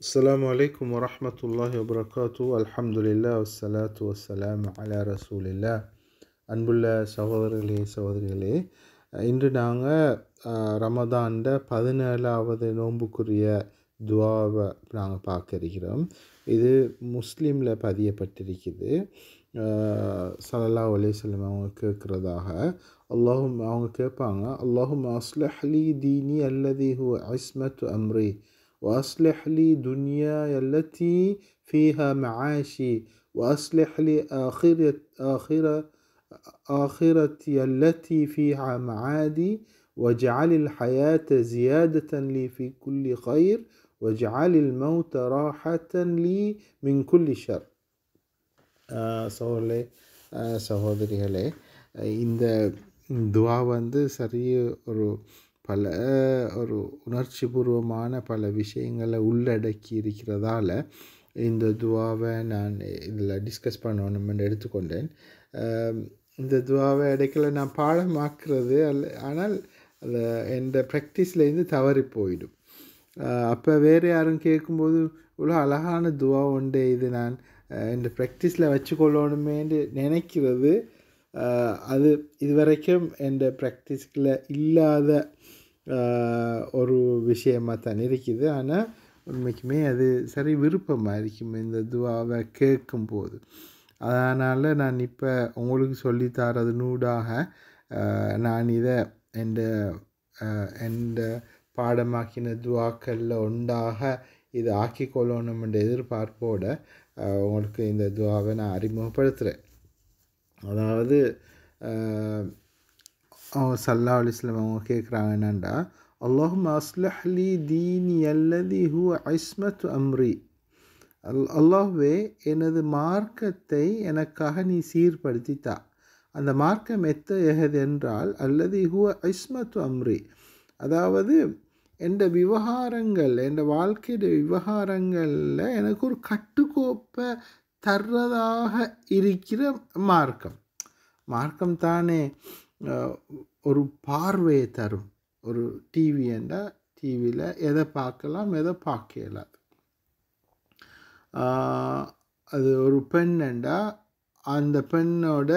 السلام عليكم ورحمة الله وبركاته الحمد لله والصلاة والسلام على رسول الله அன்புள்ள சகோதரர்களே சகோதரிகளே இன்று நாங்கள் ரமதான்ட பதினேழாவது நோன்புக்குரிய துவாவை நாங்கள் பார்க்க இருக்கிறோம் இது முஸ்லீமில் பதியப்பட்டிருக்குது சலல்லா அலிஸ்லம் அவங்க கேட்குறதாக அல்லாஹும் அவங்க கேட்பாங்க அல்லாஹும் அஸ்லஹ்லி தீனி அல்லதி ஹு அஸ்மத் அம்ரி وأصلح لي دنياي التي فيها معاشي وأصلح لي آخرة آخرة آخرتي التي فيها معادي واجعل الحياة زيادة لي في كل خير واجعل الموت راحة لي من كل شر சகோதரே சகோதரிகளே இந்த துவா வந்து சரிய ஒரு பல ஒரு உணர்ச்சி பூர்வமான பல விஷயங்களை உள்ளடக்கி இருக்கிறதால இந்த துவாவை நான் இதில் டிஸ்கஸ் பண்ணணும்னு எடுத்துக்கொண்டேன் இந்த துவாவை இடைக்கல நான் பாடமாக்குறது அல்ல ஆனால் அதை எந்த ப்ராக்டிஸ்லேருந்து தவறி போயிடும் அப்போ வேறு யாரும் கேட்கும்போது இவ்வளோ அழகான துவா உண்டு இது நான் இந்த ப்ராக்டிஸில் வச்சுக்கொள்ளணுமேன்னு நினைக்கிறது அது இது வரைக்கும் எந்த ப்ராக்டிஸ்கில் இல்லாத ஒரு விஷயமாக தான் இருக்குது ஆனால் உண்மைக்குமே அது சரி விருப்பமாக இருக்கும் இந்த துவாவை கேட்கும்போது அதனால் நான் இப்போ உங்களுக்கு சொல்லித்தாரது நூடாக நான் இதை எந்த எந்த பாடமாக்கின துவாக்களில் ஒன்றாக ஆக்கிக்கொள்ளணும் என்ற எதிர்பார்ப்போடு உங்களுக்கு இந்த துவாவை நான் அறிமுகப்படுத்துகிறேன் அதாவது சல்லா அலிஸ்லாம் அவங்க கேட்குறாங்க என்னண்டா அல்லாஹும் அஸ்லஹ்லி தீனி அல்லதி ஹூ ஐஸ்மத் அம்ரி அல் அல்லாஹுவே எனது மார்க்கத்தை எனக்காக நீ சீர்படுத்தித்தா அந்த மார்க்கம் எத்த எகது என்றால் அல்லது ஹூ ஐஸ்மத் அம்ரி அதாவது எந்த விவகாரங்கள் என் வாழ்க்கையுடைய விவகாரங்களில் எனக்கு ஒரு கட்டுக்கோப்பை தர்றதாக இருக்கிற மார்க்கம் மார்க்கம் தானே ஒரு பார்வையை தரும் ஒரு டிவி என்றால் டிவியில் எதை பார்க்கலாம் எதை பார்க்க இயலாது அது ஒரு பெண் என்றால் அந்த பெண்ணோட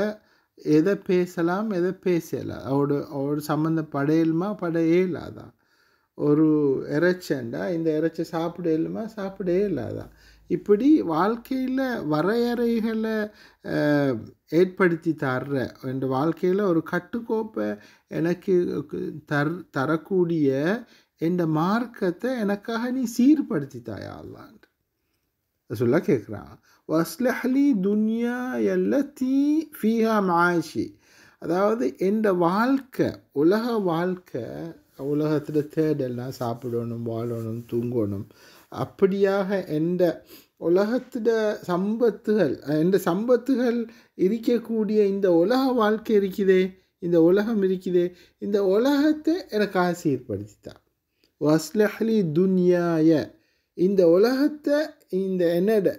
எதை பேசலாம் எதை பேசலாம் அவட அவட சம்மந்த படையலுமா பட இயலாதான் ஒரு இறைச்சண்டா இந்த இறைச்சி சாப்பிட சாப்பிடவே சாப்பிட இப்படி வாழ்க்கையில் வரையறைகளை ஏற்படுத்தி தர்ற என் வாழ்க்கையில் ஒரு கட்டுக்கோப்பை எனக்கு தர் தரக்கூடிய இந்த மார்க்கத்தை எனக்காக நீ சீர்படுத்தி தாயா சொல்ல கேட்குறான் வஸ்லஹலி துன்யா தீ ஃபீஹா மாஷி அதாவது எந்த வாழ்க்கை உலக வாழ்க்கை உலகத்தில் தேடலாம் சாப்பிடணும் வாழணும் தூங்கணும் அப்படியாக எந்த உலகத்திட சம்பத்துகள் எந்த சம்பத்துகள் இருக்கக்கூடிய இந்த உலக வாழ்க்கை இருக்குதே இந்த உலகம் இருக்குதே இந்த உலகத்தை எனக்கு ஆசை சீர்படுத்தித்தான் வஸ்லஹலி துன்யாய இந்த உலகத்தை இந்த என்னட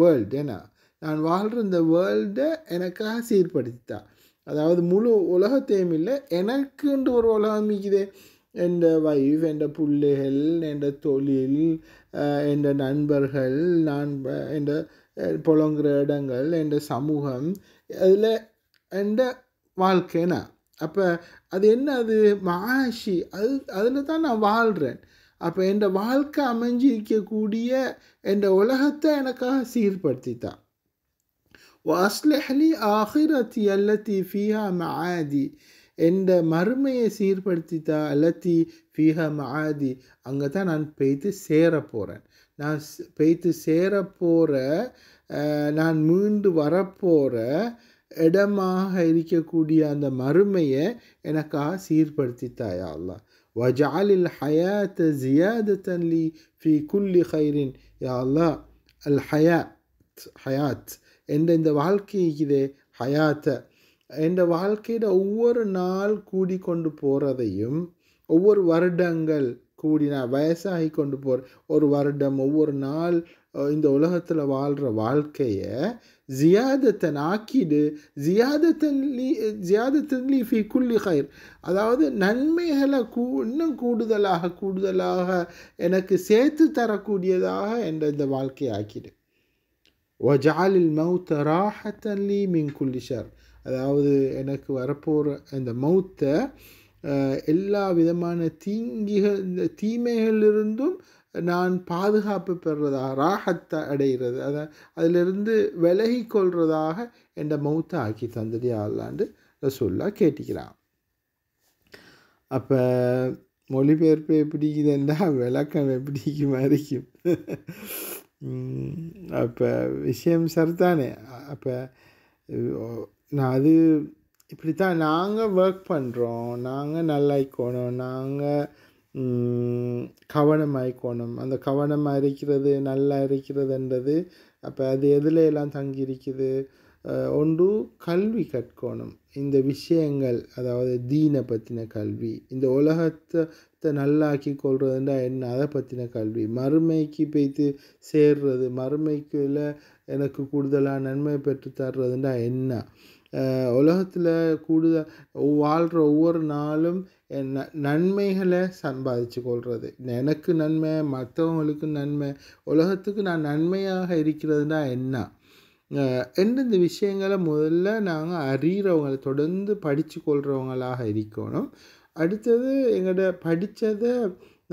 வேர்ல்டு ஏன்னா நான் வாழ்கிற இந்த வேர்ல்டை எனக்காக சீர்படுத்தித்தான் அதாவது முழு உலகத்தையும் இல்லை எனக்குன்ற ஒரு உலகம் இருக்குது என்ற வைஃப் என்ற பிள்ளைகள் என்ற தொழில் என்ற நண்பர்கள் நான் என்ற புலங்குற இடங்கள் என்ற சமூகம் அதில் என்ற வாழ்க்கைனா அப்போ அது என்ன அது மாஷி அது அதில் தான் நான் வாழ்கிறேன் அப்போ என் வாழ்க்கை அமைஞ்சிருக்கக்கூடிய என் உலகத்தை எனக்காக சீர்படுத்தித்தான் وأصلح لي آخرتي التي فيها معادي என்ற மறுமையை சீர்படுத்தித்தா அல்லத்தி ஃபீஹா மகாதி அங்கே தான் நான் பெய்து சேர போகிறேன் நான் பெய்து சேர போகிற நான் மீண்டு வரப்போகிற இடமாக இருக்கக்கூடிய அந்த மறுமையை எனக்காக சீர்படுத்தித்தாயா அல்லா வஜாலில் ஹயாத்த ஜியாதத்தன் லி ஃபி குல்லி ஹைரின் யாழ்லா அல் ஹயாத் ஹயாத் என்ற இந்த வாழ்க்கையிலே ஹயாத்தை இந்த வாழ்க்கையில் ஒவ்வொரு நாள் கூடி கொண்டு போகிறதையும் ஒவ்வொரு வருடங்கள் கூடி நான் வயசாகி கொண்டு போகிற ஒரு வருடம் ஒவ்வொரு நாள் இந்த உலகத்தில் வாழ்கிற வாழ்க்கையை ஜியாதத்தன் ஆக்கிடு ஜியாதத்தன்லி ஜியாதத்தன்லி ஃபி குல்லி ஹயர் அதாவது நன்மைகளை கூ இன்னும் கூடுதலாக கூடுதலாக எனக்கு சேர்த்து தரக்கூடியதாக என்ற இந்த வாழ்க்கையை ஆக்கிடு ஜாலில் மௌத்த ராஹத்தன்லி மின் குல்லிஷர் அதாவது எனக்கு வரப்போகிற அந்த மௌத்தை எல்லா விதமான தீங்கிகள் தீமைகளிலிருந்தும் நான் பாதுகாப்பு பெறுறதா ராகத்தை அடைகிறது அதை அதிலிருந்து விலகி கொள்வதாக என் மௌத்தை ஆக்கி தந்தது ஆளாண்டு ரசூல்லா கேட்டிக்கிறான் அப்போ மொழிபெயர்ப்பு எப்படிக்குதுன்னா விளக்கம் எப்படிக்கு இருக்கும் அப்போ விஷயம் சரிதானே அப்போ நான் அது இப்படி தான் நாங்கள் ஒர்க் பண்ணுறோம் நாங்கள் நல்லா நாங்கள் கவனமாக அந்த கவனமாக இருக்கிறது நல்லா இருக்கிறதுன்றது அப்போ அது எதில் எல்லாம் தங்கியிருக்குது ஒன்று கல்வி கற்கணும் இந்த விஷயங்கள் அதாவது தீனை பற்றின கல்வி இந்த உலகத்தை நல்லாக்கி கொள்றதுன்றா என்ன அதை பற்றின கல்வி மறுமைக்கு போய்த்து சேர்றது மறுமைக்குள்ள எனக்கு கூடுதலாக நன்மை பெற்று தர்றதுன்றா என்ன உலகத்தில் கூடுதல் வாழ்கிற ஒவ்வொரு நாளும் ந நன்மைகளை சம்பாதிச்சு கொள்வது எனக்கு நன்மை மற்றவங்களுக்கு நன்மை உலகத்துக்கு நான் நன்மையாக இருக்கிறதுனா என்ன எந்தெந்த விஷயங்களை முதல்ல நாங்கள் அறிகிறவங்களை தொடர்ந்து படித்து கொள்கிறவங்களாக இருக்கணும் அடுத்தது எங்கள்கிட்ட படித்ததை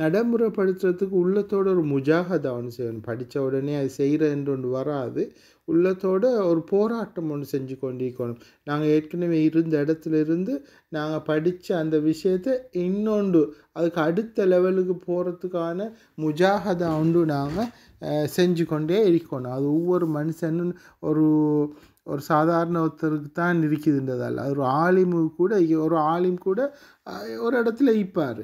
நடைமுறைப்படுத்துறதுக்கு உள்ளத்தோட ஒரு முஜாகதா ஒன்று செய்யணும் படித்த உடனே அது செய்கிறேன்ற ஒன்று வராது உள்ளத்தோட ஒரு போராட்டம் ஒன்று செஞ்சு கொண்டிருக்கணும் நாங்கள் ஏற்கனவே இருந்த இடத்துல இருந்து நாங்கள் படித்த அந்த விஷயத்தை இன்னொன்று அதுக்கு அடுத்த லெவலுக்கு போகிறதுக்கான முஜாகதா ஒன்று நாங்கள் செஞ்சு கொண்டே இருக்கணும் அது ஒவ்வொரு மனுஷனும் ஒரு ஒரு சாதாரண ஒருத்தருக்கு தான் இருக்குதுன்றதால் ஒரு ஆலிமு கூட ஒரு ஆலிம் கூட ஒரு இடத்துல இப்பார்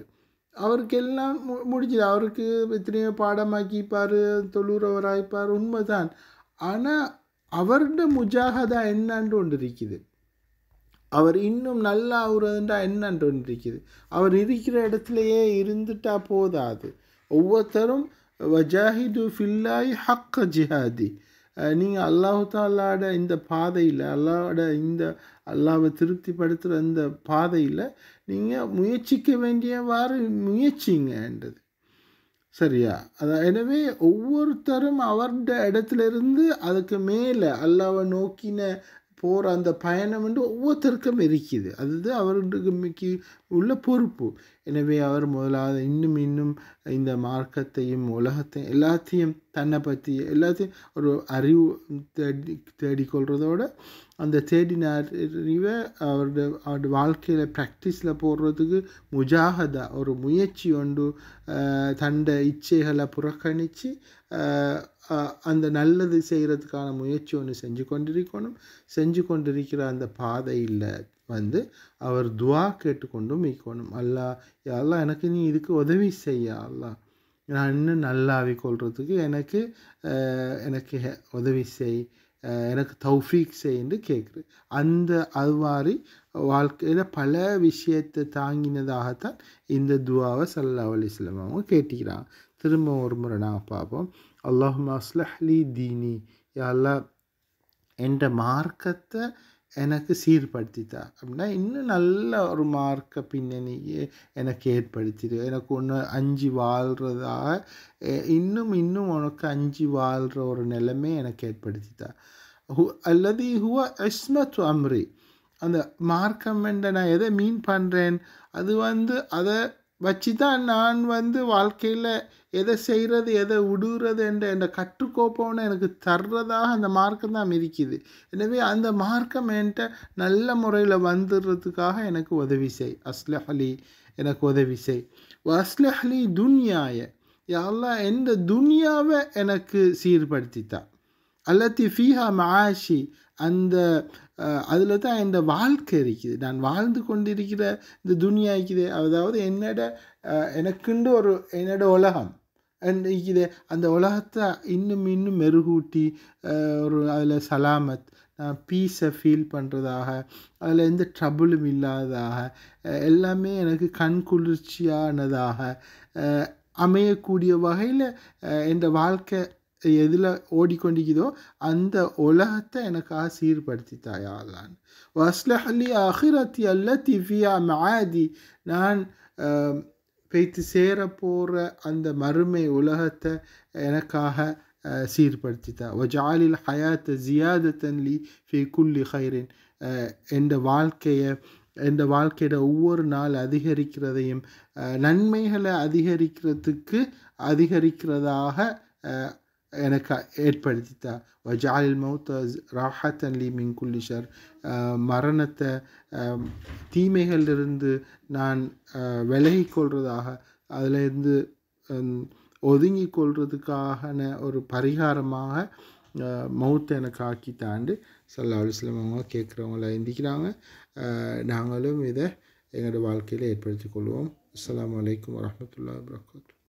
அவருக்கு எல்லாம் மு முடிஞ்சது அவருக்கு எத்தனையோ பாடமாக்கிப்பார் தொழுறவராய்ப்பார் உண்மைதான் ஆனால் அவருடைய முஜாகதா என்னன்று ஒன்று இருக்குது அவர் இன்னும் நல்லா ஆகுறதுன்றா என்னன்று ஒன்று இருக்குது அவர் இருக்கிற இடத்துலையே இருந்துட்டா போதாது ஒவ்வொருத்தரும் வஜாஹிது ஃபில்லாய் ஹக்க ஜிஹாதி நீங்கள் அல்லாஹு தாலாட இந்த பாதையில் அல்லாவோட இந்த அல்லாவை திருப்திப்படுத்துகிற அந்த பாதையில் நீங்கள் முயற்சிக்க வேண்டியவாறு முயற்சிங்கன்றது சரியா அதான் எனவே ஒவ்வொருத்தரும் அவருடைய இடத்துல இருந்து அதுக்கு மேலே அல்லாவை நோக்கின போகிற அந்த பயணம் வந்து ஒவ்வொருத்தருக்கும் இருக்குது அதுதான் மிக்கி உள்ள பொறுப்பு எனவே அவர் முதலாவது இன்னும் இன்னும் இந்த மார்க்கத்தையும் உலகத்தையும் எல்லாத்தையும் தன்னை பற்றி எல்லாத்தையும் ஒரு அறிவு தேடி தேடிக்கொள்கிறதோட அந்த தேடினாரிவை அவருடைய அவருடைய வாழ்க்கையில் ப்ராக்டிஸில் போடுறதுக்கு முஜாகதா ஒரு முயற்சி ஒன்று தண்ட இச்சைகளை புறக்கணித்து அந்த நல்லது செய்கிறதுக்கான முயற்சி ஒன்று செஞ்சு கொண்டிருக்கணும் செஞ்சு கொண்டிருக்கிற அந்த பாதையில் வந்து அவர் துவா கேட்டுக்கொண்டும் இருக்கணும் அல்லா அல்லா எனக்கு நீ இதுக்கு உதவி செய்ய அல்லா நான் இன்னும் நல்லாவி கொள்றதுக்கு எனக்கு எனக்கு உதவி செய் எனக்கு தௌஃபீக் செய்யுன்னு கேட்குது அந்த அது மாதிரி வாழ்க்கையில் பல விஷயத்தை தாங்கினதாகத்தான் இந்த துவாவை சல்லா அலிஸ்லாம் அவங்க கேட்டிக்கிறாங்க திரும்ப ஒரு முறை நாங்கள் பார்ப்போம் அல்லாஹ் அஸ்லஹ்லி தீனி யாரெல்லாம் என்ற மார்க்கத்தை எனக்கு சீர்படுத்திட்டா அப்படின்னா இன்னும் நல்ல ஒரு மார்க்க பின்னணியே எனக்கு ஏற்படுத்திடு எனக்கு ஒன்று அஞ்சு வாழ்கிறதா இன்னும் இன்னும் உனக்கு அஞ்சு வாழ்கிற ஒரு நிலைமை எனக்கு ஏற்படுத்திட்டா ஹு அல்லது ஹுவ அஸ்மத் அம்ரி அந்த மார்க்கம் நான் எதை மீன் பண்ணுறேன் அது வந்து அதை வச்சு தான் நான் வந்து வாழ்க்கையில் எதை செய்கிறது எதை விடுறது என்ற என்ற கற்றுக்கோப்போன்னு எனக்கு தர்றதாக அந்த மார்க்கம் தான் மிதிக்குது எனவே அந்த மார்க்கம் என்கிட்ட நல்ல முறையில் வந்துடுறதுக்காக எனக்கு உதவி செய் அஸ்லஹ் அலி எனக்கு உதவி செய் அஸ்லஹலி துன்யாய யாரெல்லாம் எந்த துன்யாவை எனக்கு சீர்படுத்தித்தா அல்லத்தி ஃபீஹா மாஷி அந்த அதில் தான் என் வாழ்க்கை இருக்குது நான் வாழ்ந்து கொண்டிருக்கிற இந்த துனியா இருக்குது அதாவது என்னோட எனக்குண்டு ஒரு என்னோட உலகம் இது அந்த உலகத்தை இன்னும் இன்னும் மெருகூட்டி ஒரு அதில் சலாமத் நான் பீஸை ஃபீல் பண்ணுறதாக அதில் எந்த ட்ரபுளும் இல்லாததாக எல்லாமே எனக்கு கண் குளிர்ச்சியானதாக அமையக்கூடிய வகையில் என் வாழ்க்கை எதில் ஓடிக்கொண்டிக்குதோ அந்த உலகத்தை எனக்காக சீர்படுத்தி தாயாகலான் வஸ்லஹல்லி அஹிரத்தி அல்ல திவ்யா மாதி நான் வைத்து சேர போகிற அந்த மறுமை உலகத்தை எனக்காக சீர்படுத்தித்தா வஜாலில் ஹயாத்தை ஜியாத தன்லி ஃபே குல்லி ஹைரின் என்ற வாழ்க்கையை எந்த வாழ்க்கையோட ஒவ்வொரு நாள் அதிகரிக்கிறதையும் நன்மைகளை அதிகரிக்கிறதுக்கு அதிகரிக்கிறதாக எனக்கு ஏற்படுத்தித்தா ஜாலில் மௌத்த ராஹத்தன் லீ மின் குல்லிஷர் மரணத்தை தீமைகளிலிருந்து நான் விலகி கொள்வதாக அதிலிருந்து ஒதுங்கி கொள்வதுக்கான ஒரு பரிகாரமாக மௌத்தை எனக்கு ஆக்கி தாண்டு சல்லா அலுவலம் அவங்க கேட்குறவங்கள இந்திக்கிறாங்க நாங்களும் இதை எங்களோட வாழ்க்கையில் ஏற்படுத்திக் கொள்வோம் அஸ்லாம் வலைக்கம் வரமத்துல்லா வரகாத்து